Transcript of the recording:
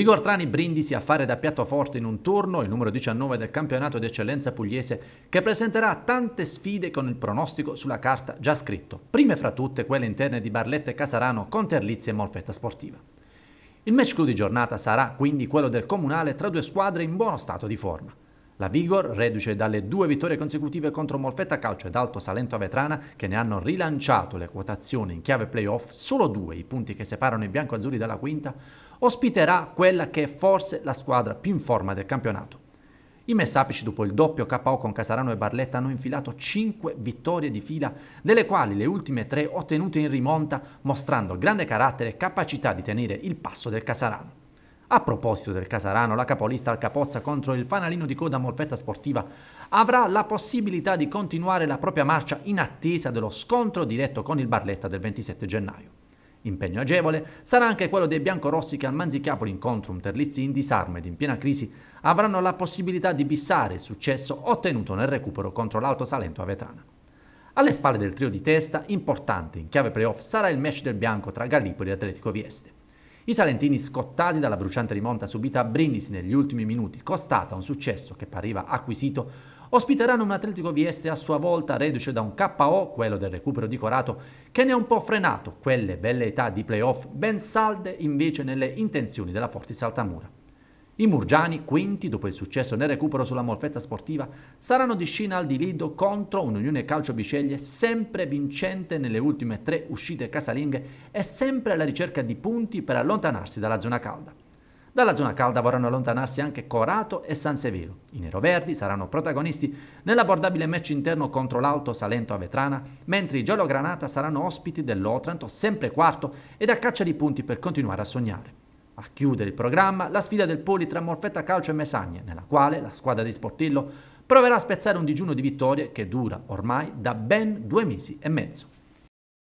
Igor Trani Brindisi a fare da piattoforte in un turno, il numero 19 del campionato di eccellenza pugliese, che presenterà tante sfide con il pronostico sulla carta già scritto, prime fra tutte quelle interne di Barletta e Casarano con Terlizzi e Molfetta Sportiva. Il match clou di giornata sarà quindi quello del comunale tra due squadre in buono stato di forma. La Vigor, reduce dalle due vittorie consecutive contro Molfetta Calcio ed Alto Salento Vetrana che ne hanno rilanciato le quotazioni in chiave playoff, solo due i punti che separano i bianco-azzurri dalla quinta, ospiterà quella che è forse la squadra più in forma del campionato. I Messapici dopo il doppio KO con Casarano e Barletta hanno infilato 5 vittorie di fila, delle quali le ultime 3 ottenute in rimonta, mostrando grande carattere e capacità di tenere il passo del Casarano. A proposito del Casarano, la capolista al capozza contro il fanalino di coda Molfetta Sportiva avrà la possibilità di continuare la propria marcia in attesa dello scontro diretto con il Barletta del 27 gennaio. Impegno agevole sarà anche quello dei biancorossi che al Manzichiapoli incontro un Terlizzi in disarmo ed in piena crisi avranno la possibilità di bissare il successo ottenuto nel recupero contro l'Alto Salento a Vetrana. Alle spalle del trio di testa, importante in chiave playoff, sarà il match del bianco tra Gallipoli e Atletico Vieste. I salentini scottati dalla bruciante rimonta subita a Brindisi negli ultimi minuti, costata un successo che pareva acquisito, ospiteranno un Atletico Vieste a sua volta reduce da un KO, quello del recupero di Corato, che ne ha un po' frenato quelle belle età di playoff, ben salde invece nelle intenzioni della Forti Saltamura. I murgiani, quinti, dopo il successo nel recupero sulla molfetta sportiva, saranno di scena al di Lido contro un'Unione Calcio Biceglie sempre vincente nelle ultime tre uscite casalinghe e sempre alla ricerca di punti per allontanarsi dalla zona calda. Dalla zona calda vorranno allontanarsi anche Corato e San Severo. I neroverdi saranno protagonisti nell'abordabile match interno contro l'Alto Salento a Vetrana, mentre i giallo Granata saranno ospiti dell'Otranto, sempre quarto, ed a caccia di punti per continuare a sognare. A chiudere il programma la sfida del Poli tra Morfetta Calcio e Mesagne, nella quale la squadra di Sportillo proverà a spezzare un digiuno di vittorie che dura ormai da ben due mesi e mezzo.